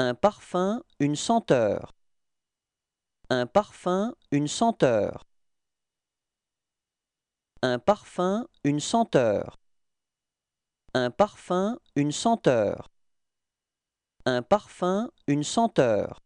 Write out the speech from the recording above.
Un parfum, une senteur. Un parfum, une senteur. Un parfum, une senteur. Un parfum, une senteur. Un parfum, une senteur.